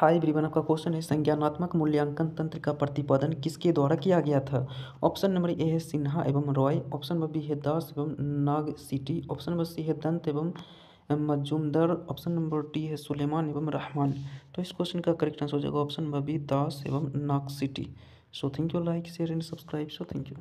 hi everyone आपका question है संज्ञानात्मक मूल्यांकन तंत्र का प्रतिपादन किसके द्वारा किया गया था ऑप्शन नंबर ए है सिन्हा एवं रॉय ऑप्शन नंबर बी है दास एवं नाग सिटी ऑप्शन नंबर सी है दंत एवं मजुमदर ऑप्शन नंबर डी है सुलेमान एवं रहमान तो इस क्वेश्चन का करेक्ट आंसर हो जाएगा ऑप्शन नंबर बी दास एवं नाग city so thank you like share and subscribe so thank you